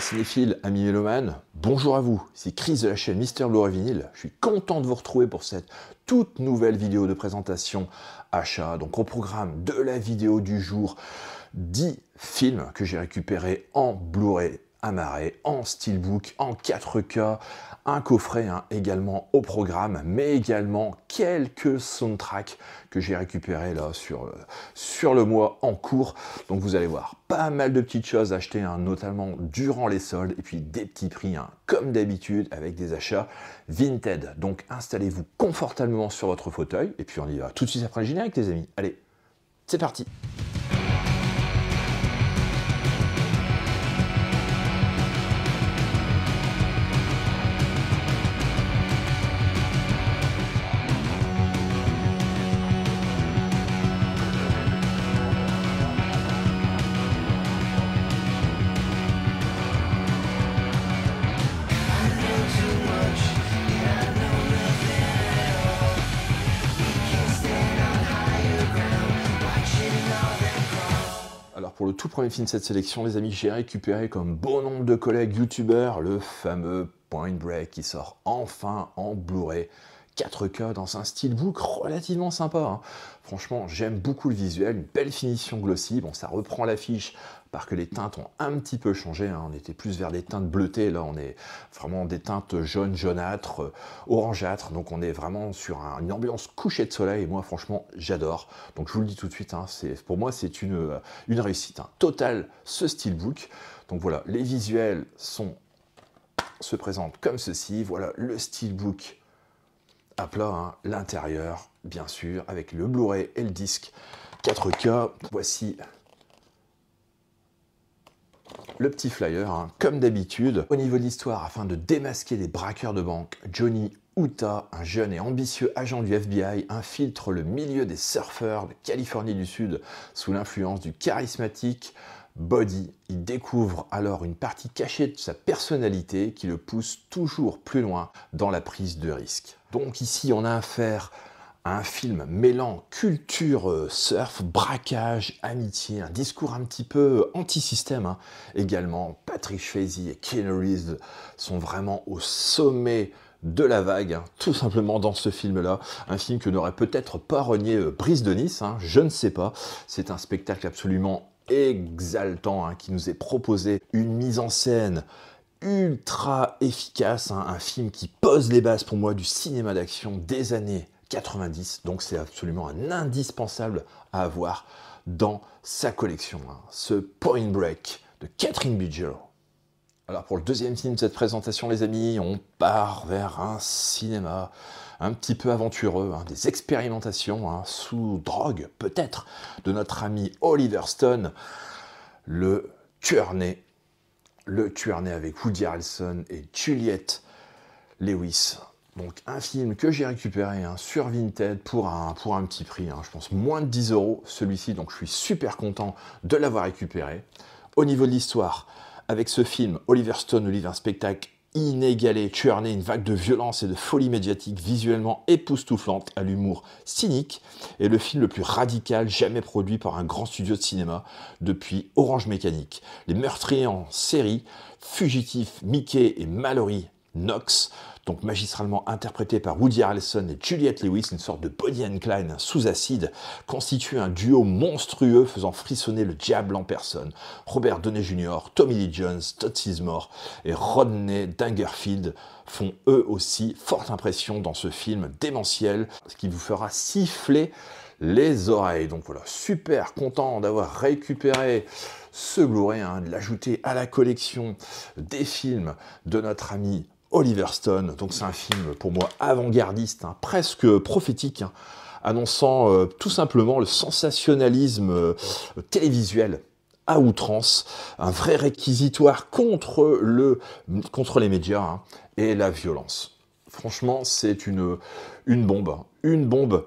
cinéphiles, amis bonjour à vous, c'est Chris de la chaîne Mister Blu-ray Vinyl. Je suis content de vous retrouver pour cette toute nouvelle vidéo de présentation achat. Donc au programme de la vidéo du jour, 10 films que j'ai récupérés en Blu-ray amarré en steelbook, en 4K, un coffret hein, également au programme, mais également quelques soundtracks que j'ai récupéré là sur, euh, sur le mois en cours. Donc vous allez voir, pas mal de petites choses achetées, un hein, notamment durant les soldes, et puis des petits prix, hein, comme d'habitude, avec des achats Vinted. Donc installez-vous confortablement sur votre fauteuil, et puis on y va tout de suite après le générique les amis. Allez, c'est parti le tout premier film de cette sélection, les amis, j'ai récupéré comme bon nombre de collègues youtubeurs le fameux Point Break qui sort enfin en Blu-ray. 4K dans un book relativement sympa. Hein. Franchement, j'aime beaucoup le visuel, une belle finition glossy. Bon, ça reprend l'affiche par que les teintes ont un petit peu changé. Hein. On était plus vers des teintes bleutées. Là, on est vraiment des teintes jaunes, jaunâtres, euh, orangeâtre. Donc, on est vraiment sur une ambiance couchée de soleil. Et moi, franchement, j'adore. Donc, je vous le dis tout de suite, hein, pour moi, c'est une, euh, une réussite totale, ce steelbook. Donc, voilà, les visuels sont se présentent comme ceci. Voilà le steelbook à plat, hein. l'intérieur, bien sûr, avec le Blu-ray et le disque 4K. Voici le petit flyer, hein. comme d'habitude. Au niveau de l'histoire, afin de démasquer les braqueurs de banque, Johnny Utah, un jeune et ambitieux agent du FBI, infiltre le milieu des surfeurs de Californie du Sud sous l'influence du charismatique Body. Il découvre alors une partie cachée de sa personnalité qui le pousse toujours plus loin dans la prise de risque. Donc ici, on a affaire à un film mêlant culture euh, surf, braquage, amitié, un discours un petit peu anti-système hein. également. Patrick Swayze et Ken Reeves sont vraiment au sommet de la vague, hein, tout simplement dans ce film-là. Un film que n'aurait peut-être pas renié brise euh, Brice de Nice, hein, je ne sais pas. C'est un spectacle absolument exaltant qui nous est proposé. Une mise en scène ultra efficace, hein, un film qui pose les bases pour moi du cinéma d'action des années 90, donc c'est absolument un indispensable à avoir dans sa collection, hein. ce Point Break de Catherine Bigelow. Alors pour le deuxième film de cette présentation les amis, on part vers un cinéma un petit peu aventureux, hein, des expérimentations sous drogue peut-être de notre ami Oliver Stone, le tueur né le Tuernet avec Woody Harrelson et Juliette Lewis. Donc un film que j'ai récupéré hein, sur Vinted pour un, pour un petit prix, hein, je pense moins de 10 euros celui-ci, donc je suis super content de l'avoir récupéré. Au niveau de l'histoire, avec ce film, Oliver Stone nous livre un spectacle inégalé, churné une vague de violence et de folie médiatique visuellement époustouflante, à l'humour cynique, et le film le plus radical jamais produit par un grand studio de cinéma depuis Orange Mécanique. Les meurtriers en série, fugitifs Mickey et Mallory Knox, donc magistralement interprété par Woody Harrelson et Juliette Lewis, une sorte de Bonnie and Clyde sous acide, constitue un duo monstrueux faisant frissonner le diable en personne. Robert Downey Jr., Tommy Lee Jones, Todd Sizemore et Rodney Dangerfield font eux aussi forte impression dans ce film démentiel, ce qui vous fera siffler les oreilles. Donc voilà, super content d'avoir récupéré ce Blu-ray, hein, de l'ajouter à la collection des films de notre ami Oliver Stone. Donc c'est un film pour moi avant-gardiste, hein, presque prophétique, hein, annonçant euh, tout simplement le sensationnalisme euh, télévisuel à outrance, un vrai réquisitoire contre, le, contre les médias hein, et la violence. Franchement, c'est une, une bombe, une bombe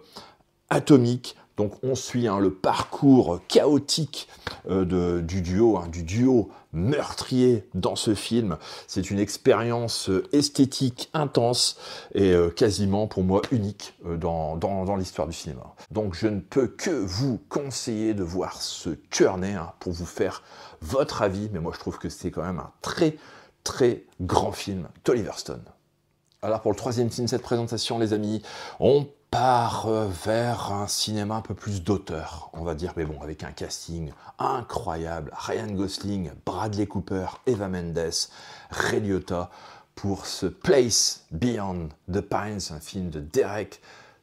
atomique donc on suit hein, le parcours chaotique euh, du duo, hein, du duo meurtrier dans ce film. C'est une expérience euh, esthétique intense et euh, quasiment pour moi unique dans, l'histoire du cinéma. Donc je ne peux que vous conseiller de voir ce Turner hein, pour vous faire votre avis, mais moi je trouve que c'est quand même un très très grand film d'Oliver Stone. Alors pour le troisième film de cette présentation les amis, on par euh, vers un cinéma un peu plus d'auteur, on va dire, mais bon, avec un casting incroyable, Ryan Gosling, Bradley Cooper, Eva Mendes, Ray Liotta, pour ce Place Beyond the Pines, un film de Derek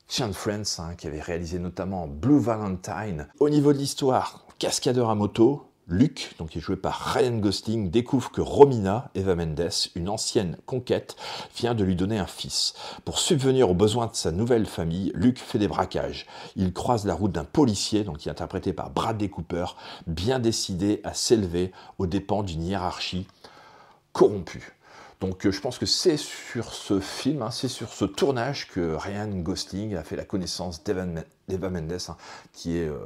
Chanfrance, Friends, hein, qui avait réalisé notamment Blue Valentine. Au niveau de l'histoire, cascadeur à moto, Luc, qui est joué par Ryan Gosling, découvre que Romina, Eva Mendes, une ancienne conquête, vient de lui donner un fils. Pour subvenir aux besoins de sa nouvelle famille, Luc fait des braquages. Il croise la route d'un policier, donc qui est interprété par Bradley Cooper, bien décidé à s'élever aux dépens d'une hiérarchie corrompue. Donc euh, je pense que c'est sur ce film, hein, c'est sur ce tournage que Ryan Gosling a fait la connaissance d'Eva Mendes, hein, qui est euh,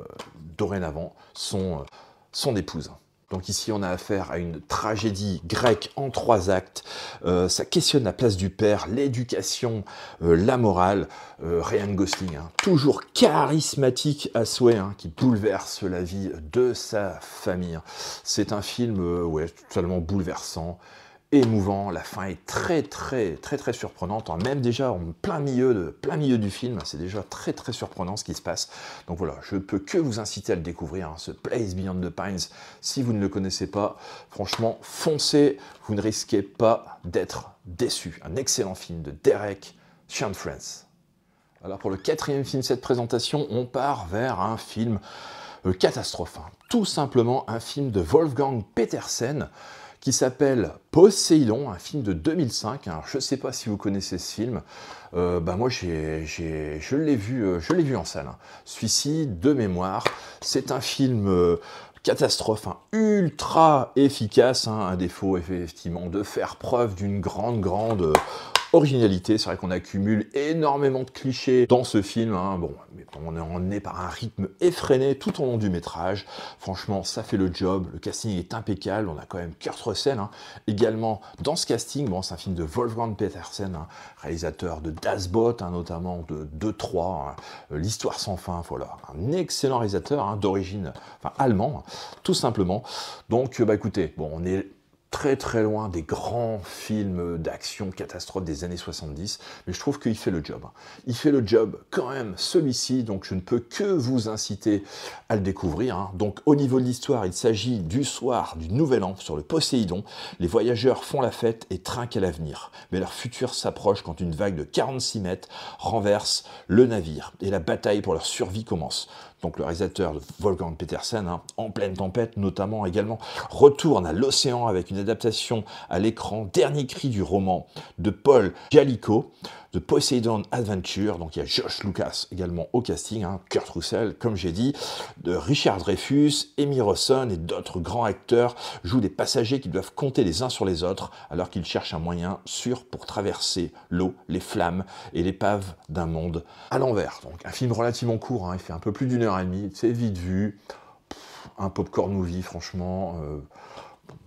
dorénavant son... Euh, son épouse. Donc ici, on a affaire à une tragédie grecque en trois actes. Euh, ça questionne la place du père, l'éducation, euh, la morale. Euh, Ryan Gosling, hein, toujours charismatique à souhait, hein, qui bouleverse la vie de sa famille. C'est un film ouais, totalement bouleversant émouvant, la fin est très très très très surprenante, hein. même déjà en plein milieu, de, plein milieu du film, c'est déjà très très surprenant ce qui se passe. Donc voilà, je ne peux que vous inciter à le découvrir, hein, ce Place Beyond the Pines, si vous ne le connaissez pas, franchement, foncez, vous ne risquez pas d'être déçu. Un excellent film de Derek Sean Alors pour le quatrième film de cette présentation, on part vers un film catastrophique, euh, catastrophe, hein. tout simplement un film de Wolfgang Petersen, s'appelle Poséidon, un film de 2005. je ne sais pas si vous connaissez ce film. Euh, bah, moi, je l'ai vu, euh, je l'ai vu en salle. Suicide hein. de mémoire, c'est un film euh, catastrophe, hein, ultra efficace, hein. un défaut effectivement de faire preuve d'une grande, grande originalité. C'est vrai qu'on accumule énormément de clichés dans ce film. Bon, on est emmené par un rythme effréné tout au long du métrage. Franchement, ça fait le job. Le casting est impeccable. On a quand même Kurt Russell hein. également dans ce casting. Bon, c'est un film de Wolfgang Petersen, hein, réalisateur de Das Boot, hein, notamment de 2-3, euh, L'histoire sans fin. Voilà, un excellent réalisateur d'origine enfin, allemand, tout simplement. Donc, euh, bah écoutez, bon, on est très très loin des grands films d'action catastrophe des années 70, mais je trouve qu'il fait le job. Il fait le job quand même, celui-ci, donc je ne peux que vous inciter à le découvrir. Hein. Donc au niveau de l'histoire, il s'agit du soir du Nouvel An sur le Poséidon. Les voyageurs font la fête et trinquent à l'avenir, mais leur futur s'approche quand une vague de 46 mètres renverse le navire et la bataille pour leur survie commence donc le réalisateur de Wolfgang Petersen, hein, en pleine tempête notamment également, retourne à l'océan avec une adaptation à l'écran Dernier cri du roman de Paul Gallico, The Poseidon Adventure. Donc il y a Josh Lucas également au casting, hein. Kurt Russell, comme j'ai dit, de Richard Dreyfus, Amy Rosson et d'autres grands acteurs jouent des passagers qui doivent compter les uns sur les autres alors qu'ils cherchent un moyen sûr pour traverser l'eau, les flammes et l'épave d'un monde à l'envers. Donc un film relativement court, hein. il fait un peu plus d'une heure et demie, c'est vite vu, un popcorn movie franchement, euh,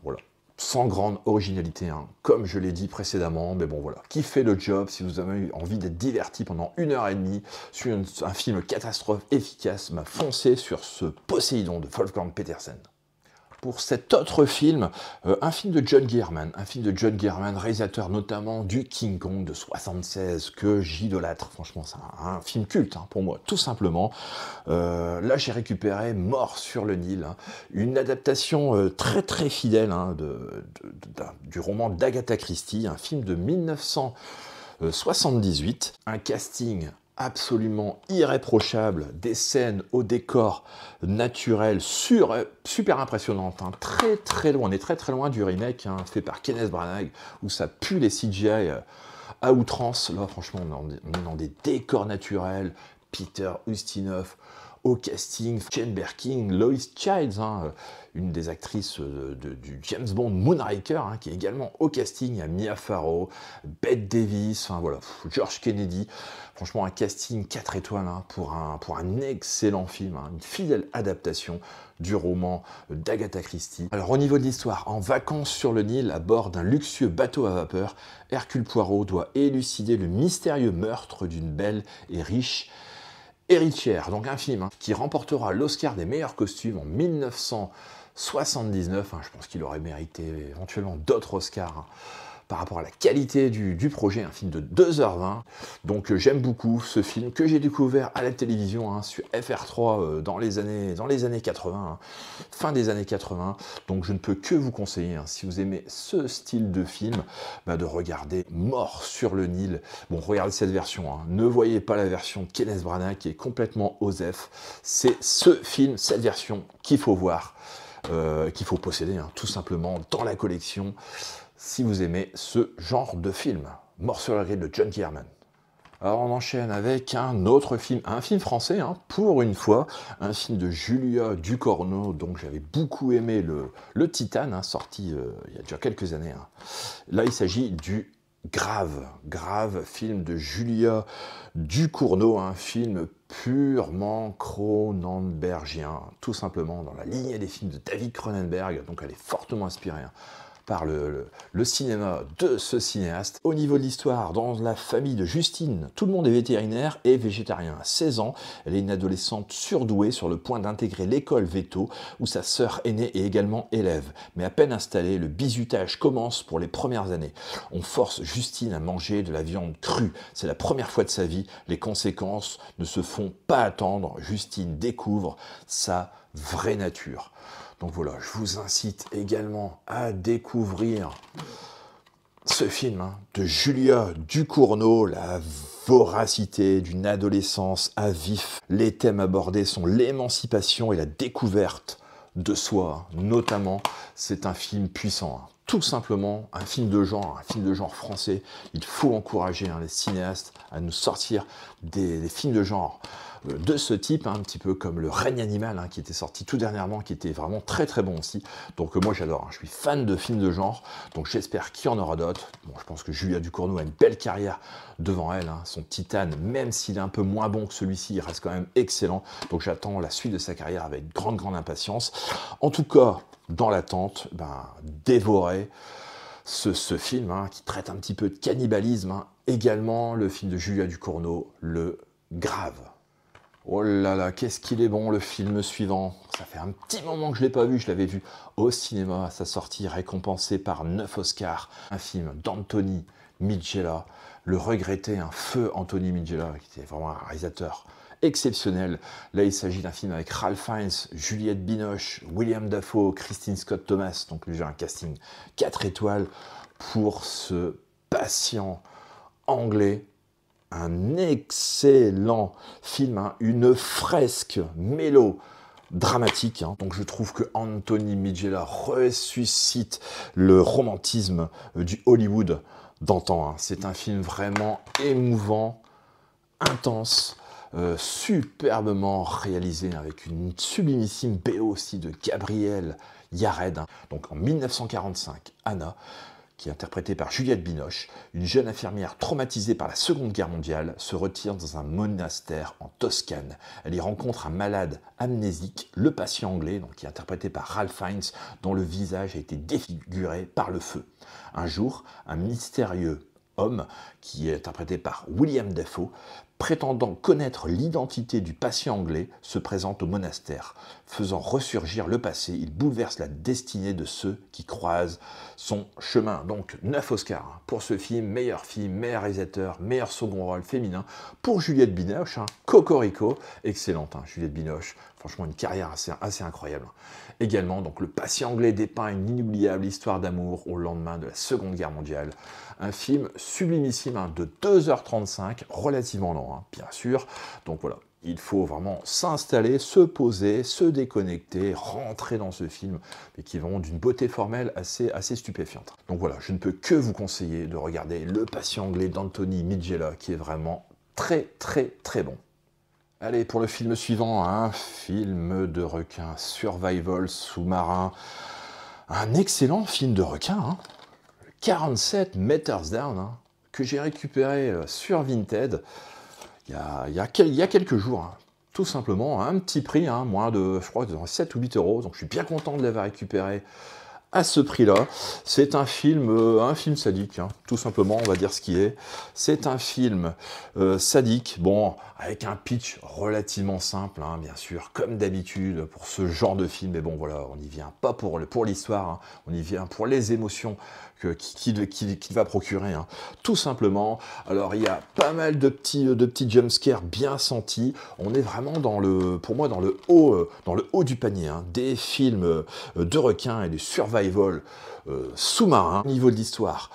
voilà sans grande originalité, hein, comme je l'ai dit précédemment, mais bon voilà, qui fait le job si vous avez envie d'être diverti pendant une heure et demie sur un film catastrophe efficace, m'a foncé sur ce Poséidon de Wolfgang Petersen pour cet autre film, euh, un film de John Guerman, un film de John Guerman réalisateur notamment du King Kong de 76 que j'idolâtre. Franchement, c'est un, film culte hein, pour moi, tout simplement. Euh, là, j'ai récupéré Mort sur le Nil, hein. une adaptation euh, très très fidèle hein, du roman d'Agatha Christie, un film de 1978, un casting absolument irréprochable, des scènes au décor naturel euh, super impressionnante, hein. très très loin, on est très très loin du remake hein, fait par Kenneth Branagh où ça pue les CGI euh, à outrance. Là franchement on dans des décors naturels, Peter Ustinov, au casting Jane Berking, Lois Childs, hein, euh, une des actrices euh, du James Bond Moonraker, hein, qui est également au casting. à Mia Farrow, Bette Davis, voilà, George Kennedy. Franchement, un casting 4 étoiles hein, pour, un, pour un excellent film, une fidèle adaptation du roman d'Agatha Christie. Alors au niveau de l'histoire, en vacances sur le Nil à bord d'un luxueux bateau à vapeur, Hercule Poirot doit élucider le mystérieux meurtre d'une belle et riche Héritière, donc un film hein, qui remportera l'Oscar des meilleurs costumes en 1979. Hein, je pense qu'il aurait mérité éventuellement d'autres Oscars. Hein par rapport à la qualité du, projet, un film de 2h20. Donc euh, j'aime beaucoup ce film que j'ai découvert à la télévision hein, sur FR3 euh, dans, les années, dans les années 80, hein, fin des années 80. Donc je ne peux que vous conseiller, hein, si vous aimez ce style de film, bah, de regarder Mort sur le Nil. Bon, regardez cette version, ne voyez pas la version de Kenneth Branagh qui est complètement OZEF. C'est ce film, cette version qu'il faut voir. Euh, qu'il faut posséder tout simplement dans la collection si vous aimez ce genre de film. Mort sur la de John Kierman. Alors on enchaîne avec un autre film, un film français, hein, pour une fois, un film de Julia Ducorneau, donc j'avais beaucoup aimé le, le hein, sorti euh, il y a déjà quelques années. Hein. Là il s'agit du Grave, grave film de Julia Ducournau, un film purement cronenbergien, tout simplement dans la lignée des films de David Cronenberg, donc elle est fortement inspirée par le, cinéma de ce cinéaste. Au niveau de l'histoire, dans la famille de Justine, tout le monde est vétérinaire et végétarien. À 16 ans, elle est une adolescente surdouée sur le point d'intégrer l'école veto où sa sœur aînée est également élève. Mais à peine installée, le bizutage commence pour les premières années. On force Justine à manger de la viande crue. C'est la première fois de sa vie. Les conséquences ne se font pas attendre. Justine découvre sa vraie nature. Donc voilà, je vous incite également à découvrir ce film hein, de Julia Ducournau, la voracité d'une adolescence à vif. Les thèmes abordés sont l'émancipation et la découverte de soi, notamment. C'est un film puissant, hein. tout simplement un film de genre, un film de genre français. Il faut encourager hein, les cinéastes à nous sortir des films de genre. Euh, de ce type, hein, un petit peu comme le règne animal hein, qui était sorti tout dernièrement, qui était vraiment très très bon aussi. Donc euh, moi j'adore, hein. je suis fan de films de genre, donc j'espère qu'il y en aura d'autres. Bon, je pense que Julia Ducournau a une belle carrière devant elle, son Titan, même s'il est un peu moins bon que celui-ci, il reste quand même excellent. Donc j'attends la suite de sa carrière avec grande grande impatience. En tout cas, dans l'attente, ben, dévorer ce, film qui traite un petit peu de cannibalisme, également le film de Julia Ducournau, Le Grave. Oh là là, qu'est-ce qu'il est bon le film suivant Ça fait un petit moment que je ne l'ai pas vu, je l'avais vu au cinéma à sa sortie, récompensé par 9 Oscars. Un film d'Anthony Migella, le regretté, un feu Anthony Migella, qui était vraiment un réalisateur exceptionnel. Là, il s'agit d'un film avec Ralph Fiennes, Juliette Binoche, William Dafoe, Christine Scott Thomas, donc déjà un casting 4 étoiles pour ce patient anglais un excellent film, hein, une fresque mélo dramatique. Hein. Donc je trouve que Anthony Migella ressuscite le romantisme euh, du Hollywood d'antan. Hein. C'est un film vraiment émouvant, intense, euh, superbement réalisé avec une sublimissime BO aussi de Gabriel Yared. Donc en 1945, Anna qui interprétée par Juliette Binoche, une jeune infirmière traumatisée par la Seconde Guerre mondiale, se retire dans un monastère en Toscane. Elle y rencontre un malade amnésique, le patient anglais, donc, qui est interprété par Ralph Fiennes, dont le visage a été défiguré par le feu. Un jour, un mystérieux homme, qui est interprété par William Dafoe, prétendant connaître l'identité du patient anglais, se présente au monastère. Faisant ressurgir le passé, il bouleverse la destinée de ceux qui croisent son chemin. Donc 9 Oscars hein, pour ce film, meilleur film, meilleur réalisateur, meilleur second rôle féminin. Pour Juliette Binoche, hein, Cocorico, excellente hein, Juliette Binoche, franchement une carrière assez incroyable. Également, donc, le patient anglais dépeint une inoubliable histoire d'amour au lendemain de la Seconde Guerre mondiale. Un film sublimissime hein, de 2h35, relativement long, hein, bien sûr. Donc voilà, il faut vraiment s'installer, se poser, se déconnecter, rentrer dans ce film, mais qui vont d'une beauté formelle assez, assez stupéfiante. Donc voilà, je ne peux que vous conseiller de regarder Le patient anglais d'Anthony Migella, qui est vraiment très très très bon. Allez, pour le film suivant, un film de requin, survival sous-marin. Un excellent film de requin, hein 47 Meters Down, hein, que j'ai récupéré euh, sur Vinted il y a, quelques jours. Hein. Tout simplement, un petit prix, hein, moins de, je crois, de 7 ou 8 euros. Donc je suis bien content de l'avoir récupéré à ce prix-là. C'est un film, euh, un film sadique, hein, tout simplement, on va dire ce qui est. C'est un film euh, sadique, bon, avec un pitch relativement simple, hein, bien sûr, comme d'habitude pour ce genre de film, mais bon, voilà, on n'y vient pas pour l'histoire, pour l'histoire. Hein. on y vient pour les émotions, qui, va procurer. Hein. Tout simplement, alors il y a pas mal de petits, de petits jumpscares bien sentis. On est vraiment dans le, pour moi, dans le haut, euh, dans le haut du panier. Hein. Des films euh, de requins et du survival euh, sous-marin au niveau de l'histoire.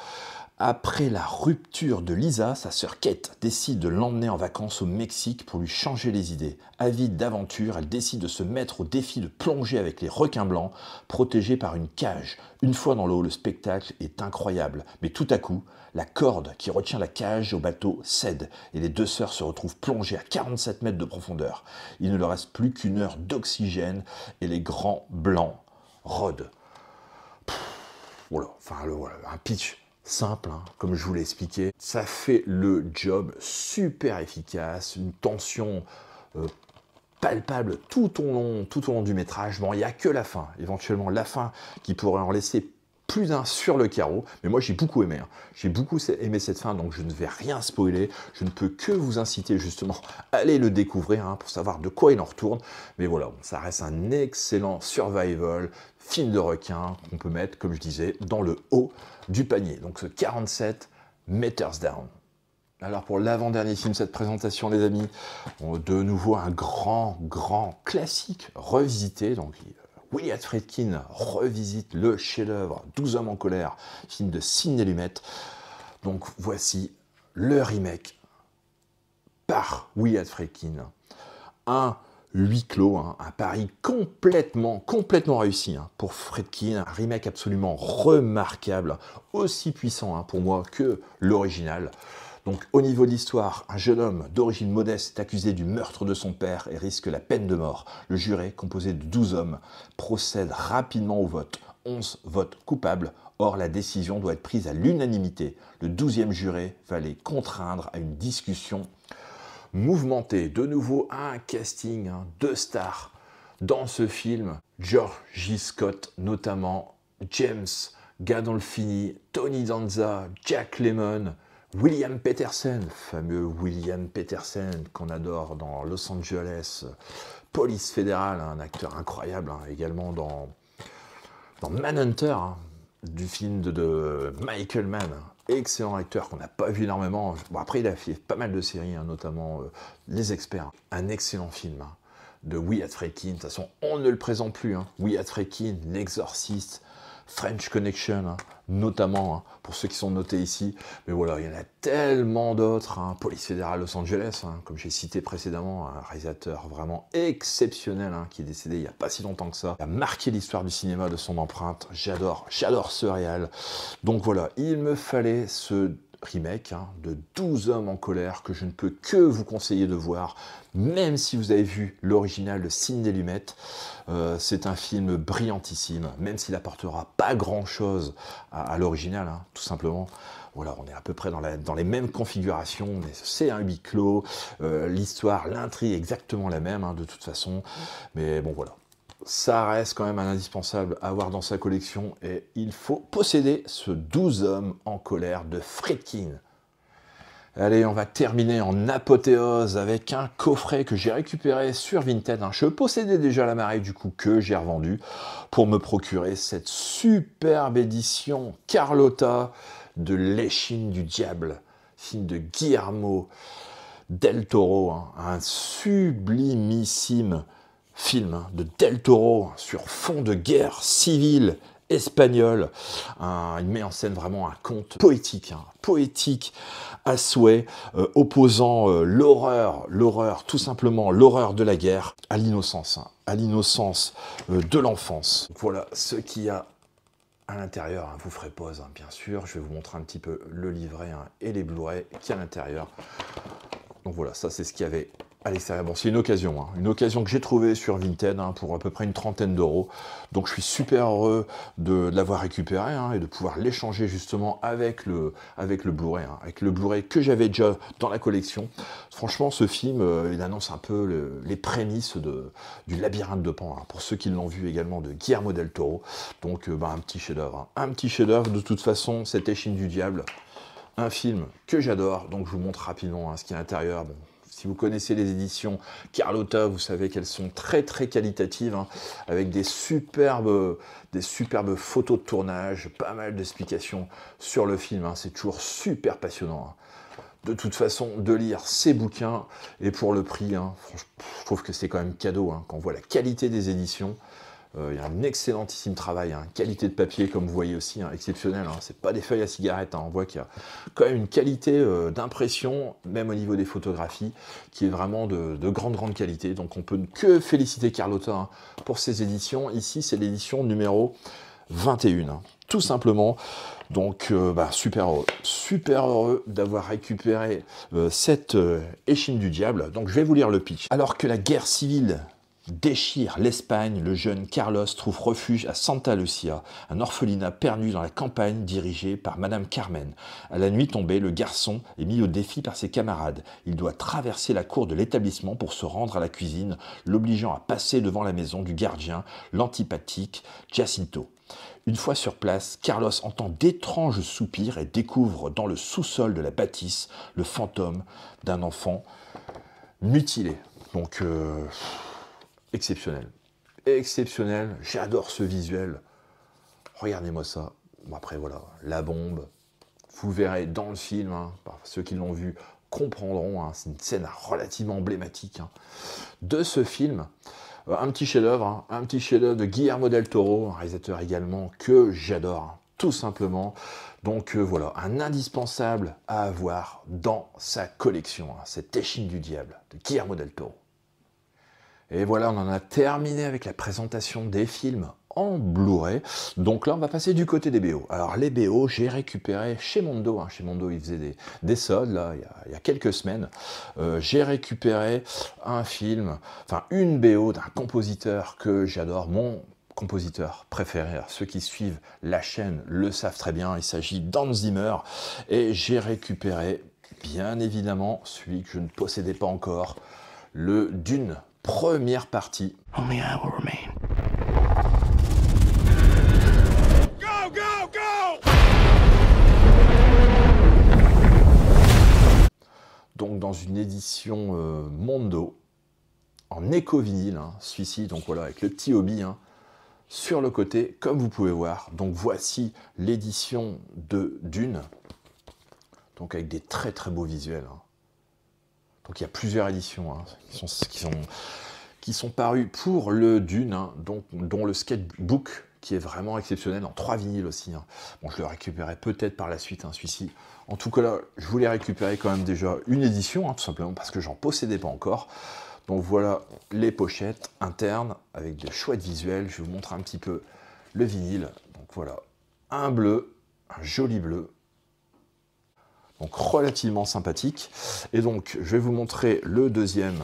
Après la rupture de Lisa, sa sœur Kate décide de l'emmener en vacances au Mexique pour lui changer les idées. Avide d'aventure, elle décide de se mettre au défi de plonger avec les requins blancs, protégés par une cage. Une fois dans l'eau, le spectacle est incroyable. Mais tout à coup, la corde qui retient la cage au bateau cède et les deux sœurs se retrouvent plongées à 47 mètres de profondeur. Il ne leur reste plus qu'une heure d'oxygène et les grands blancs rôdent. voilà, enfin, un pitch simple, hein, comme je vous l'ai expliqué. Ça fait le job super efficace, une tension euh, palpable tout au long, tout au long du métrage. Bon, il n'y a que la fin, éventuellement la fin qui pourrait en laisser plus d'un sur le carreau, mais moi j'ai beaucoup aimé, hein. j'ai beaucoup aimé cette fin, donc je ne vais rien spoiler, je ne peux que vous inciter justement à aller le découvrir hein, pour savoir de quoi il en retourne, mais voilà, ça reste un excellent survival film de requin qu'on peut mettre, comme je disais, dans le haut du panier. Donc ce 47 Meters Down. Alors pour l'avant-dernier film de cette présentation, les amis, de nouveau un grand, grand classique revisité. Donc euh, William Friedkin revisite le chef-d'œuvre 12 hommes en colère, film de Sidney Lumet. Donc voici le remake par William Friedkin. Un huis clos, un pari complètement, complètement réussi hein, pour Fredkin, un remake absolument remarquable, aussi puissant hein, pour moi que l'original. Donc au niveau de l'histoire, un jeune homme d'origine modeste est accusé du meurtre de son père et risque la peine de mort. Le juré, composé de 12 hommes, procède rapidement au vote. 11 votes coupables, or la décision doit être prise à l'unanimité. Le 12e juré va les contraindre à une discussion mouvementé. De nouveau, un casting, hein, de stars dans ce film. George G. Scott notamment, James Gadolfini, Tony Danza, Jack Lemon, William Peterson, fameux William Peterson qu'on adore dans Los Angeles, Police Fédérale, un acteur incroyable hein, également dans, dans Manhunter, hein, du film de Michael Mann, excellent acteur qu'on n'a pas vu énormément. après, il a fait pas mal de séries, hein, notamment euh, Les Experts. Un excellent film hein, de oui Friedkin. De toute façon, on ne le présente plus. Hein. Had Friedkin, l'exorciste, French Connection, hein, notamment, hein, pour ceux qui sont notés ici. Mais voilà, il y en a tellement d'autres. Hein. Police fédérale Los Angeles, comme j'ai cité précédemment, un réalisateur vraiment exceptionnel qui est décédé il n'y a pas si longtemps que ça. Il a marqué l'histoire du cinéma de son empreinte. J'adore, j'adore ce réal. Donc voilà, il me fallait ce remake hein, de 12 hommes en colère que je ne peux que vous conseiller de voir, même si vous avez vu l'original de Sidney des Lumettes euh, c'est un film brillantissime, même s'il apportera pas grand-chose à, l'original, hein, tout simplement. Voilà, on est à peu près dans, les mêmes configurations, c'est un huis clos, euh, l'histoire, l'intrigue exactement la même hein, de toute façon. Mais bon voilà, ça reste quand même un indispensable à avoir dans sa collection et il faut posséder ce 12 hommes en colère de Fredkin. Allez, on va terminer en apothéose avec un coffret que j'ai récupéré sur Vinted. Hein. Je possédais déjà la marée du coup que j'ai revendu pour me procurer cette superbe édition Carlotta de l'échine du diable, film de Guillermo del Toro, hein. un sublimissime film de Del Toro sur fond de guerre civile espagnole. il met en scène vraiment un conte poétique, hein, poétique à souhait, euh, opposant euh, l'horreur, l'horreur, tout simplement l'horreur de la guerre à l'innocence, hein, à l'innocence euh, de l'enfance. Voilà ce qu'il y a à l'intérieur. Hein. vous ferez pause, bien sûr. Je vais vous montrer un petit peu le livret et les Blu-ray qui à l'intérieur. Donc voilà, ça c'est ce qu'il y avait Allez, bon, c'est une occasion, hein. une occasion que j'ai trouvée sur Vinted hein, pour à peu près une trentaine d'euros. Donc je suis super heureux de, l'avoir récupéré hein, et de pouvoir l'échanger justement avec le, avec le Blu-ray, avec le Blu-ray que j'avais déjà dans la collection. Franchement, ce film, euh, il annonce un peu les prémices de, du labyrinthe de Pan, pour ceux qui l'ont vu également de Guillermo del Toro. Donc euh, bah, un petit chef-d'œuvre, un petit chef-d'œuvre. De toute façon, cette échine du diable, un film que j'adore. Donc je vous montre rapidement ce y a à l'intérieur. Si vous connaissez les éditions Carlotta, vous savez qu'elles sont très très qualitatives, hein, avec des superbes, des superbes photos de tournage, pas mal d'explications sur le film. Hein. c'est toujours super passionnant. Hein. De toute façon, de lire ces bouquins, et pour le prix, je trouve que c'est quand même cadeau. quand on voit la qualité des éditions, euh, il y a un excellentissime travail, hein. qualité de papier comme vous voyez aussi, hein, exceptionnel. Hein, c'est pas des feuilles à cigarette, hein. on voit qu'il y a quand même une qualité euh, d'impression, même au niveau des photographies, qui est vraiment de, grande grande qualité. Donc on peut que féliciter Carlotta pour ses éditions. Ici c'est l'édition numéro 21, tout simplement. Donc euh, bah, super heureux, super heureux d'avoir récupéré cette échine du diable. Donc je vais vous lire le pitch. Alors que la guerre civile déchire l'Espagne, le jeune Carlos trouve refuge à Santa Lucia, un orphelinat perdu dans la campagne dirigé par Madame Carmen. À la nuit tombée, le garçon est mis au défi par ses camarades. Il doit traverser la cour de l'établissement pour se rendre à la cuisine, l'obligeant à passer devant la maison du gardien, l'antipathique Jacinto. Une fois sur place, Carlos entend d'étranges soupirs et découvre dans le sous-sol de la bâtisse le fantôme d'un enfant mutilé. Donc... Euh, exceptionnel. Exceptionnel, j'adore ce visuel. Regardez-moi ça. après, voilà, la bombe. Vous verrez dans le film, hein, ceux qui l'ont vu comprendront. Hein, c'est une scène relativement emblématique hein, de ce film. Euh, un petit chef-d'œuvre, un petit chef-d'œuvre de Guillermo del Toro, un réalisateur également que j'adore, tout simplement. Donc euh, voilà, un indispensable à avoir dans sa collection, cette échine du diable de Guillermo del Toro. Et voilà, on en a terminé avec la présentation des films en Blu-ray. Donc là, on va passer du côté des BO. Alors les BO, j'ai récupéré chez Mondo. Hein. chez Mondo, ils faisaient des, des soldes, là, il y, a, quelques semaines. Euh, j'ai récupéré un film, enfin une BO d'un compositeur que j'adore, mon compositeur préféré. Ceux qui suivent la chaîne le savent très bien, il s'agit d'Hans Zimmer. Et j'ai récupéré, bien évidemment, celui que je ne possédais pas encore, le Dune première partie. Donc dans une édition euh, Mondo, en éco-vinyle, hein, celui-ci, donc voilà, avec le petit hobby, hein, sur le côté, comme vous pouvez voir. Donc voici l'édition de Dune, donc avec des très très beaux visuels. Hein. Donc il y a plusieurs éditions hein, qui, sont, qui, sont, parues pour le Dune, hein, donc, dont le sketchbook qui est vraiment exceptionnel en trois vinyles aussi. Hein. Bon, je le récupérerai peut-être par la suite, celui-ci. En tout cas, là, je voulais récupérer quand même déjà une édition, tout simplement parce que j'en possédais pas encore. Donc voilà les pochettes internes avec de chouettes visuels. Je vous montre un petit peu le vinyle. Donc voilà, un bleu, un joli bleu, donc relativement sympathique. Et donc, je vais vous montrer le deuxième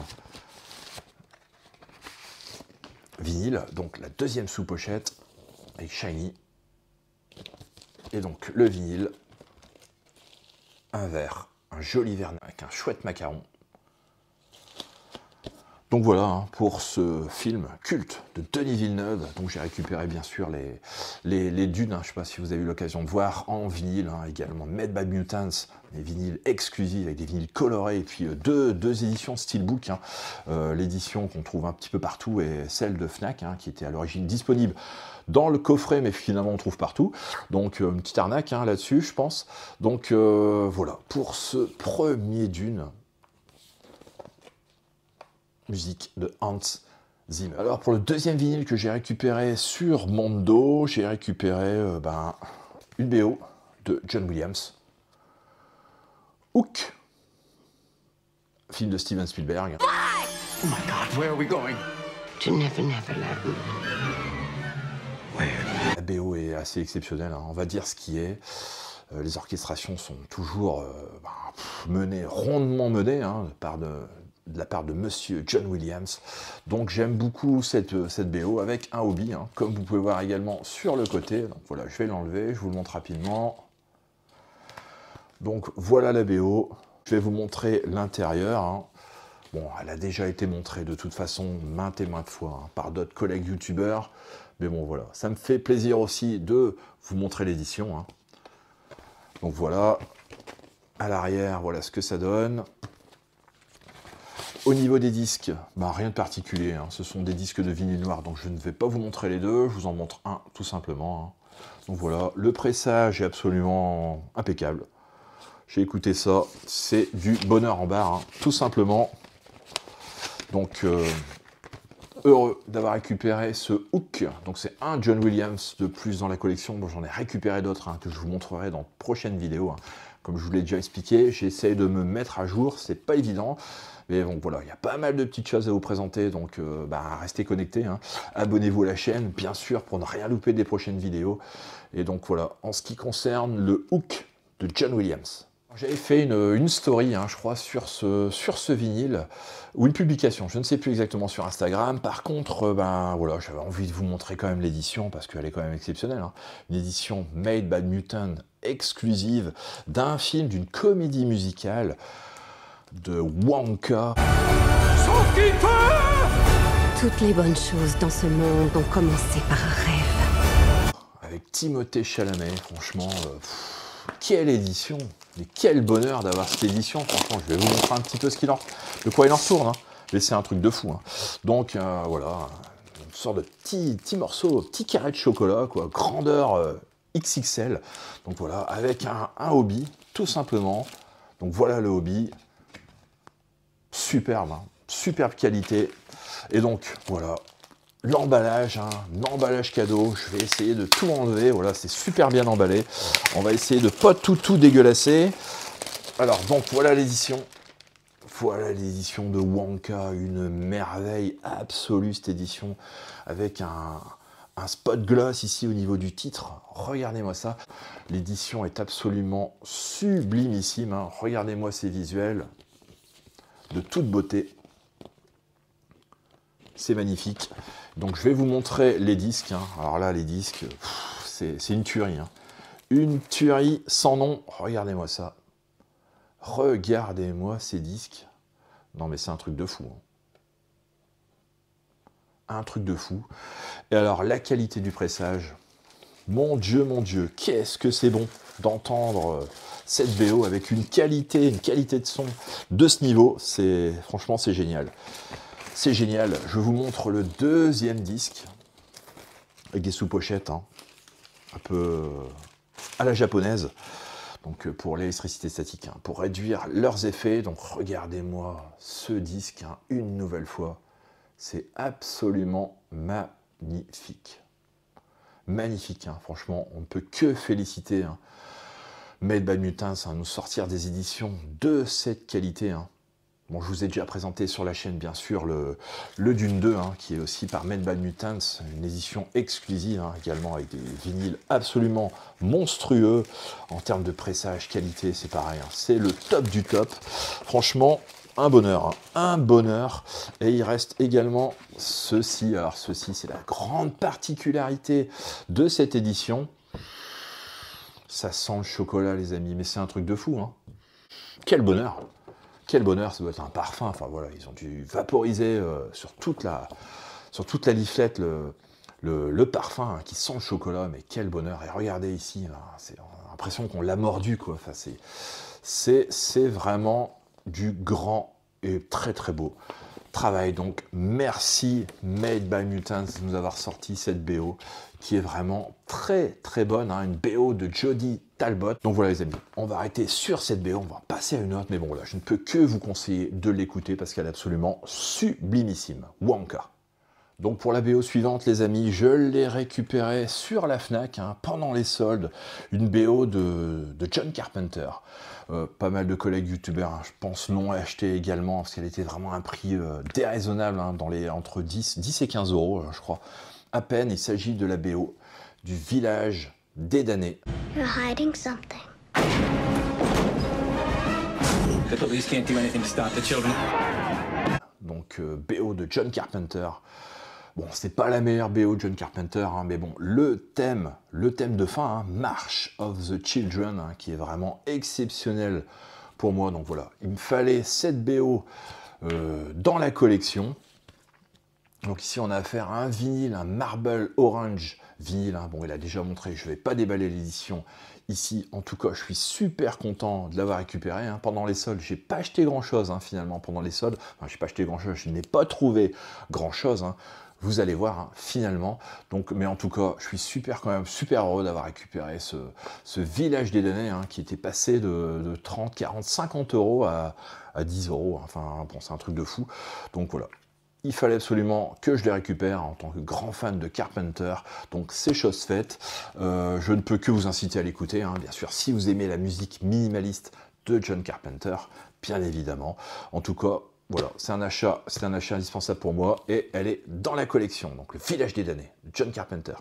vinyle, donc la deuxième sous-pochette avec Shiny. Et donc, le vinyle, un verre, un joli verre avec un chouette macaron. Donc voilà hein, pour ce film culte de Denis Villeneuve. Donc j'ai récupéré bien sûr les, les, dunes. Hein. Je ne sais pas si vous avez eu l'occasion de voir en vinyle hein, également Made by Mutants, des vinyles exclusifs avec des vinyles colorés et puis euh, deux, éditions Steelbook. Euh, l'édition qu'on trouve un petit peu partout et celle de Fnac qui était à l'origine disponible dans le coffret mais finalement on trouve partout. Donc euh, une petite arnaque là-dessus je pense. Donc voilà pour ce premier dune musique de Hans Zimmer. Alors pour le deuxième vinyle que j'ai récupéré sur Mondo, j'ai récupéré euh, ben, une BO de John Williams. Hook, film de Steven Spielberg. Oh my god, where are we going? To Never La BO est assez exceptionnelle, hein. on va dire ce qui est. Euh, les orchestrations sont toujours euh, ben, menées, rondement menées, par hein, de de la part de Monsieur John Williams. Donc j'aime beaucoup cette, euh, cette BO avec un hobby, hein, comme vous pouvez voir également sur le côté. Donc voilà, je vais l'enlever, je vous le montre rapidement. Donc voilà la BO. Je vais vous montrer l'intérieur. Hein. Bon, elle a déjà été montrée de toute façon maintes et maintes fois hein, par d'autres collègues youtubeurs. Mais bon, voilà, ça me fait plaisir aussi de vous montrer l'édition. Donc voilà, à l'arrière, voilà ce que ça donne. Au niveau des disques, bah, rien de particulier. Hein. Ce sont des disques de vinyle noir, donc je ne vais pas vous montrer les deux. Je vous en montre un, tout simplement. Hein. Donc voilà, le pressage est absolument impeccable. J'ai écouté ça, c'est du bonheur en barre, hein. tout simplement. Donc, euh, heureux d'avoir récupéré ce hook. Donc c'est un John Williams de plus dans la collection. Bon, j'en ai récupéré d'autres que je vous montrerai dans de prochaines vidéos. Comme je vous l'ai déjà expliqué, j'essaie de me mettre à jour, c'est pas évident. Mais bon, voilà, il y a pas mal de petites choses à vous présenter, donc euh, bah, restez connectés. Hein. Abonnez-vous à la chaîne, bien sûr, pour ne rien louper des prochaines vidéos. Et donc voilà, en ce qui concerne le hook de John Williams. J'avais fait une, story, hein, je crois, sur ce, sur ce vinyle, ou une publication, je ne sais plus exactement sur Instagram. Par contre, euh, ben voilà, j'avais envie de vous montrer quand même l'édition, parce qu'elle est quand même exceptionnelle. Hein. Une édition Made by Newton exclusive d'un film, d'une comédie musicale de Wonka. Toutes les bonnes choses dans ce monde ont commencé par un rêve. Avec Timothée Chalamet, franchement, euh, quelle édition Mais quel bonheur d'avoir cette édition, franchement, je vais vous montrer un petit peu ce de quoi il en retourne. Hein. Mais c'est un truc de fou. Hein. Donc euh, voilà, une sorte de petit, petit morceau, petit carré de chocolat, quoi, grandeur euh, XXL. Donc voilà, avec un hobby, tout simplement. Donc voilà le hobby, superbe, hein. superbe qualité. Et donc, voilà, l'emballage, hein. l'emballage cadeau, je vais essayer de tout enlever, voilà, c'est super bien emballé. On va essayer de pas tout tout dégueulasser. Alors, donc, voilà l'édition. Voilà l'édition de Wanka, une merveille absolue cette édition, avec un, spot gloss ici au niveau du titre. Regardez-moi ça. L'édition est absolument sublimissime. Hein. Regardez-moi ces visuels de toute beauté. C'est magnifique. Donc je vais vous montrer les disques. Hein. Alors là, les disques, c'est une tuerie. Hein. Une tuerie sans nom. Regardez-moi ça. Regardez-moi ces disques. Non mais c'est un truc de fou. Hein. un truc de fou. Et alors, la qualité du pressage, mon Dieu, mon Dieu, qu'est-ce que c'est bon d'entendre euh, cette BO avec une qualité, une qualité de son de ce niveau. C'est franchement c'est génial. C'est génial. Je vous montre le deuxième disque avec des sous-pochettes, hein. un peu euh, à la japonaise. Donc euh, pour l'électricité statique, hein, pour réduire leurs effets. Donc regardez-moi ce disque hein, une nouvelle fois. C'est absolument magnifique magnifique. Franchement, on ne peut que féliciter Made by Mutants nous sortir des éditions de cette qualité. Hein. Bon, je vous ai déjà présenté sur la chaîne, bien sûr, le, Dune 2, hein, qui est aussi par Made by Mutants, une édition exclusive, hein, également avec des vinyles absolument monstrueux. En termes de pressage, qualité, c'est pareil, c'est le top du top. Franchement, un bonheur, un bonheur. Et il reste également ceci. Alors, ceci, c'est la grande particularité de cette édition. Ça sent le chocolat, les amis, mais c'est un truc de fou. Hein. Quel bonheur Quel bonheur, ça doit être un parfum. Enfin voilà, ils ont dû vaporiser euh, sur, toute la, sur toute la le, parfum hein, qui sent le chocolat, mais quel bonheur. Et regardez ici, c'est l'impression qu'on l'a mordu. quoi. c'est vraiment du grand et très très beau travail. Donc merci Made by Mutants de nous avoir sorti cette BO qui est vraiment très très bonne, hein. une BO de Jody Talbot. Donc voilà les amis, on va arrêter sur cette BO, on va passer à une autre, mais bon là je ne peux que vous conseiller de l'écouter parce qu'elle est absolument sublimissime. Wonka. Donc pour la BO suivante, les amis, je l'ai récupérée sur la FNAC hein, pendant les soldes, une BO de, John Carpenter. Euh, pas mal de collègues youtubeurs, hein, je pense, l'ont acheté également, parce qu'elle était vraiment à un prix euh, déraisonnable, hein, dans les, entre 10, 10 et 15 euros, euh, je crois. À peine, il s'agit de la BO du village des damnés. You're hiding something. Donc BO de John Carpenter. Bon, c'est pas la meilleure BO de John Carpenter, hein, mais bon, le thème, le thème de fin, hein, March of the Children, hein, qui est vraiment exceptionnel pour moi. Donc voilà, il me fallait cette BO euh, dans la collection. Donc ici, on a affaire à un vinyle, un Marble Orange vinyle. Bon, il a déjà montré, je ne vais pas déballer l'édition ici. En tout cas, je suis super content de l'avoir récupéré. Pendant les soldes, j'ai pas acheté grand-chose finalement pendant les soldes. Enfin, j'ai pas acheté grand-chose, je n'ai pas trouvé grand-chose. Hein vous allez voir hein, finalement. Donc, mais en tout cas, je suis super quand même super heureux d'avoir récupéré ce, ce, village des données hein, qui était passé de, 30, 40, 50 euros à, 10 euros. Hein. Enfin, bon, c'est un truc de fou. Donc voilà. Il fallait absolument que je les récupère en tant que grand fan de Carpenter, donc c'est chose faite. Euh, je ne peux que vous inciter à l'écouter, bien sûr. Si vous aimez la musique minimaliste de John Carpenter, bien évidemment. En tout cas, voilà, c'est un achat, c'est un achat indispensable pour moi et elle est dans la collection, donc le filage des damnés, John Carpenter.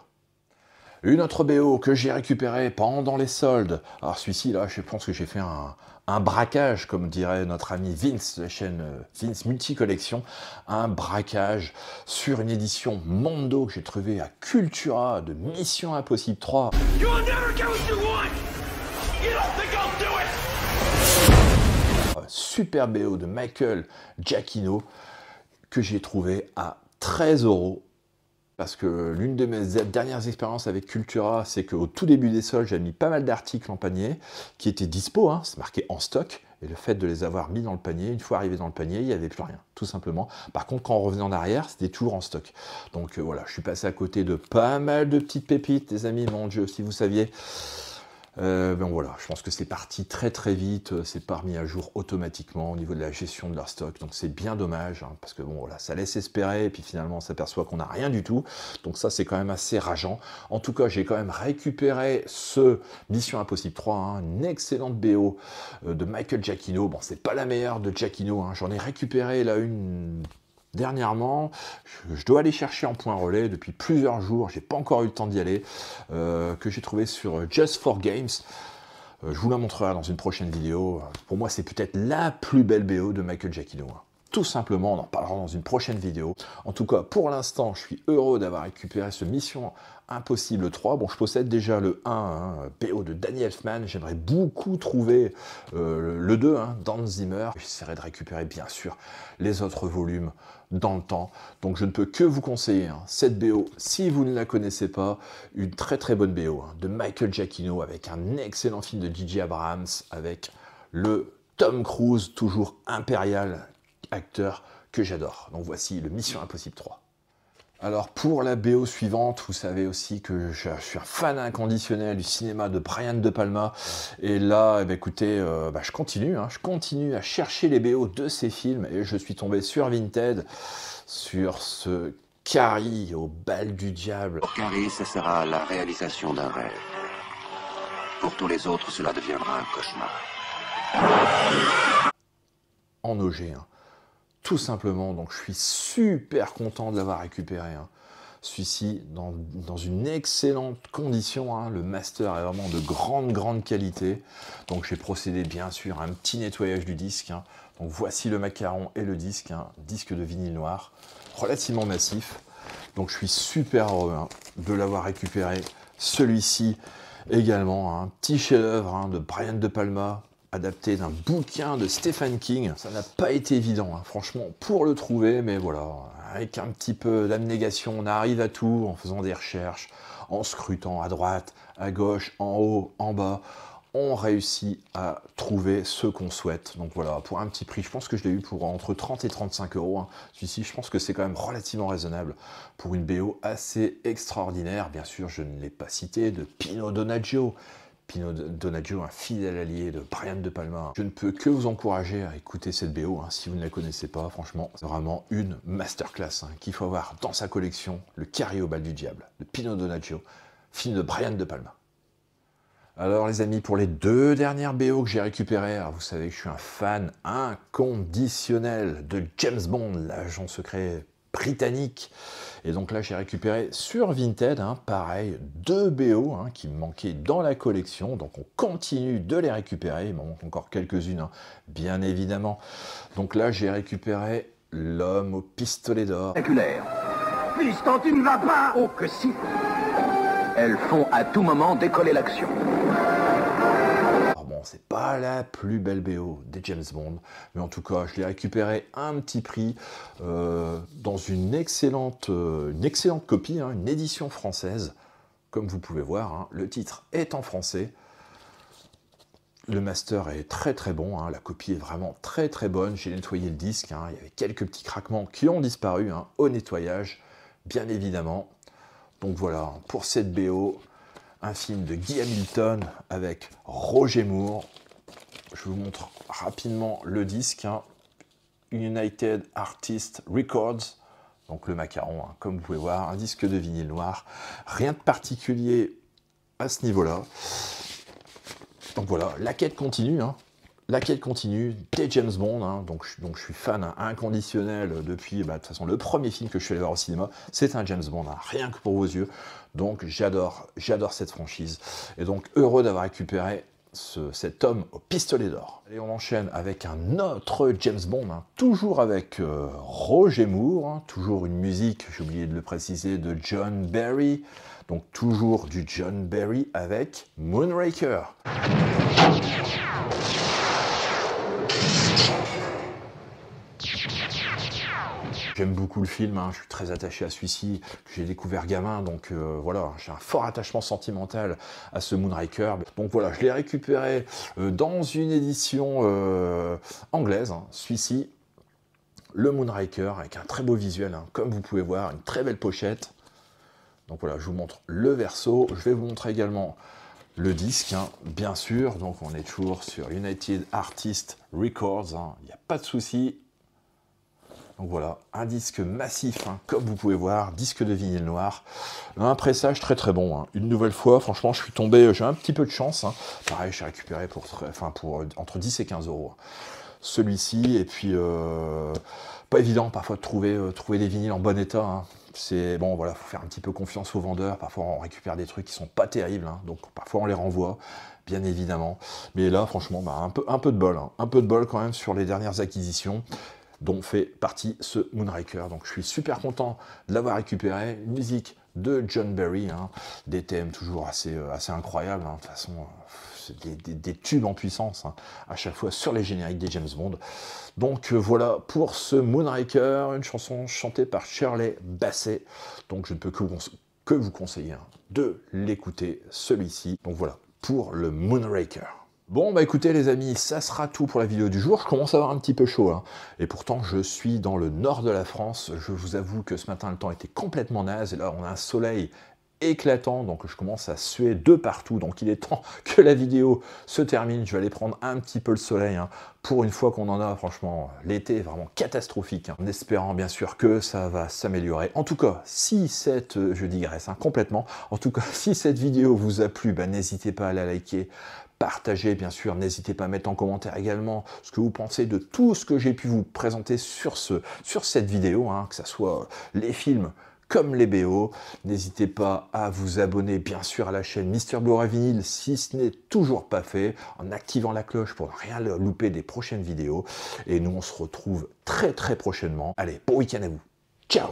Une autre BO que j'ai récupéré pendant les soldes. Alors celui-ci là, je pense que j'ai fait un, braquage, comme dirait notre ami Vince, la chaîne euh, Vince Multicollection, un braquage sur une édition Mondo que j'ai trouvé à Cultura de Mission Impossible 3 super BO de Michael Giacchino que j'ai trouvé à 13 euros. Parce que l'une de mes dernières expériences avec Cultura, c'est qu'au tout début des sols, j'ai mis pas mal d'articles en panier qui étaient dispo, hein, c'est marqué en stock, et le fait de les avoir mis dans le panier, une fois arrivé dans le panier, il n'y avait plus rien, tout simplement. Par contre, quand on revenait en arrière, c'était toujours en stock. Donc euh, voilà, je suis passé à côté de pas mal de petites pépites, les amis, mon Dieu, si vous saviez. Euh, ben voilà, je pense que c'est parti très très vite, euh, c'est pas remis à jour automatiquement au niveau de la gestion de leur stock, donc c'est bien dommage, hein, parce que bon voilà, ça laisse espérer, et puis finalement on s'aperçoit qu'on n'a rien du tout, donc ça c'est quand même assez rageant. En tout cas, j'ai quand même récupéré ce Mission Impossible 3, hein, une excellente BO euh, de Michael Giacchino, bon c'est pas la meilleure de Giacchino, hein. j'en ai récupéré là une Dernièrement, je dois aller chercher en point relais depuis plusieurs jours, j'ai pas encore eu le temps d'y aller, euh, que j'ai trouvé sur euh, Just for Games. Euh, je vous la montrerai dans une prochaine vidéo. Pour moi, c'est peut-être la plus belle BO de Michael Giacchino. Hein. Tout simplement, on en parlera dans une prochaine vidéo. En tout cas, pour l'instant, je suis heureux d'avoir récupéré ce Mission Impossible 3. Bon, je possède déjà le 1, BO hein, de Danny Elfman. J'aimerais beaucoup trouver euh, le 2, hein, Dan Zimmer. J'essaierai de récupérer, bien sûr, les autres volumes dans le temps. Donc, je ne peux que vous conseiller hein, cette BO, si vous ne la connaissez pas, une très très bonne BO hein, de Michael Giacchino avec un excellent film de DJ Abrams, avec le Tom Cruise, toujours impérial, acteur que j'adore. Donc voici le Mission Impossible 3. Alors pour la BO suivante, vous savez aussi que je, suis un fan inconditionnel du cinéma de Brian De Palma. Et là, eh ben, écoutez, euh, bah, je continue, hein. je continue à chercher les BO de ces films et je suis tombé sur Vinted, sur ce Carrie au bal du diable. Carrie, ce sera la réalisation d'un rêve. Pour tous les autres, cela deviendra un cauchemar. En OG, hein tout simplement. Donc je suis super content de l'avoir récupéré. Hein. Celui-ci dans, une excellente condition. Hein. Le master est vraiment de grande, grande qualité. Donc j'ai procédé bien sûr à un petit nettoyage du disque. Hein. Donc voici le macaron et le disque. Disque de vinyle noir, relativement massif. Donc je suis super heureux de l'avoir récupéré. Celui-ci également, un petit chef-d'œuvre de Brian De Palma, adapté d'un bouquin de Stephen King. Ça n'a pas été évident, hein. franchement, pour le trouver, mais voilà, avec un petit peu d'abnégation, on arrive à tout en faisant des recherches, en scrutant à droite, à gauche, en haut, en bas. On réussit à trouver ce qu'on souhaite. Donc voilà, pour un petit prix, je pense que je l'ai eu pour entre 30 et 35 euros. Hein. Celui-ci, je pense que c'est quand même relativement raisonnable pour une BO assez extraordinaire. Bien sûr, je ne l'ai pas cité, de Pino Donaggio, Pino Donaggio, un fidèle allié de Brian De Palma. Je ne peux que vous encourager à écouter cette BO hein, si vous ne la connaissez pas. Franchement, c'est vraiment une masterclass hein, qu'il faut avoir dans sa collection. Le carré au bal du diable de Pino Donaggio, film de Brian De Palma. Alors les amis, pour les deux dernières BO que j'ai récupérées, vous savez que je suis un fan inconditionnel de James Bond, l'agent secret britannique. Et donc là, j'ai récupéré sur Vinted, hein, pareil, deux BO hein, qui me manquaient dans la collection. Donc on continue de les récupérer. Il m'en manque encore quelques-unes, hein, bien évidemment. Donc là, j'ai récupéré L'homme au pistolet d'or. Piston, tu ne vas pas Oh que si Elles font à tout moment décoller l'action c'est pas la plus belle BO des James Bond, mais en tout cas, je l'ai récupéré à un petit prix euh, dans une excellente, euh, une excellente copie, hein, une édition française. Comme vous pouvez voir, hein, le titre est en français. Le master est très très bon, hein. la copie est vraiment très très bonne. J'ai nettoyé le disque, il y avait quelques petits craquements qui ont disparu au nettoyage, bien évidemment. Donc voilà, pour cette BO, un film de Guy Hamilton avec Roger Moore. Je vous montre rapidement le disque. Hein. United Artists Records. Donc le macaron, hein, comme vous pouvez voir, un disque de vinyle noir. Rien de particulier à ce niveau-là. Donc voilà, la quête continue. Hein. La quête continue des James Bond, hein. donc, je suis fan inconditionnel depuis, bah, toute façon, le premier film que je suis allé voir au cinéma, c'est un James Bond, hein. rien que pour vos yeux. Donc j'adore, j'adore cette franchise. Et donc heureux d'avoir récupéré cet homme au pistolet d'or. Et on enchaîne avec un autre James Bond, hein. toujours avec euh, Roger Moore, toujours une musique, j'ai oublié de le préciser, de John Barry. Donc toujours du John Barry avec Moonraker. j'aime beaucoup le film, hein. je suis très attaché à celui-ci, que j'ai découvert gamin, donc euh, voilà, j'ai un fort attachement sentimental à ce Moonraker. Donc voilà, je l'ai récupéré euh, dans une édition euh, anglaise, hein, celui-ci, le Moonraker, avec un très beau visuel, hein. comme vous pouvez voir, une très belle pochette. Donc voilà, je vous montre le verso, je vais vous montrer également le disque, hein. bien sûr. Donc on est toujours sur United Artist Records, il n'y a pas de souci. Donc voilà, un disque massif, hein, comme vous pouvez voir, disque de vinyle noir. Un pressage très très bon. Hein. Une nouvelle fois, franchement, je suis tombé, euh, j'ai un petit peu de chance. Hein. Pareil, j'ai récupéré pour, enfin, pour euh, entre 10 et 15 euros. Celui-ci, et puis euh, pas évident parfois de trouver, trouver des vinyles en bon état. C'est bon, voilà, faut faire un petit peu confiance aux vendeurs. Parfois, on récupère des trucs qui sont pas terribles, donc parfois on les renvoie bien évidemment. Mais là, franchement, bah, un, peu, un peu de bol. Un peu de bol quand même sur les dernières acquisitions dont fait partie ce Moonraker. Donc je suis super content de l'avoir récupéré. musique de John Berry, hein. des thèmes toujours assez, euh, incroyables, hein. de toute façon, euh, des, tubes en puissance, hein, à chaque fois sur les génériques des James Bond. Donc euh, voilà pour ce Moonraker, une chanson chantée par Shirley Basset, donc je ne peux que que vous conseiller de l'écouter, celui-ci. Donc voilà pour le Moonraker. Bon, bah écoutez les amis, ça sera tout pour la vidéo du jour. Je commence à avoir un petit peu chaud. Hein. Et pourtant, je suis dans le nord de la France. Je vous avoue que ce matin, le temps était complètement naze. Et là, on a un soleil éclatant, donc je commence à suer de partout, donc il est temps que la vidéo se termine, je vais aller prendre un petit peu le soleil, hein, pour une fois qu'on en a, franchement, l'été est vraiment catastrophique, hein. en espérant bien sûr que ça va s'améliorer. En tout cas, si cette, euh, je digresse complètement, en tout cas, si cette vidéo vous a plu, bah, n'hésitez pas à la liker, Partagez, bien sûr. N'hésitez pas à mettre en commentaire également ce que vous pensez de tout ce que j'ai pu vous présenter sur, ce, sur cette vidéo, hein, que ce soit euh, les films comme les BO. N'hésitez pas à vous abonner bien sûr à la chaîne Mister Blue ray si ce n'est toujours pas fait, en activant la cloche pour ne rien louper des prochaines vidéos. Et nous on se retrouve très très prochainement. Allez, bon week-end à vous. Ciao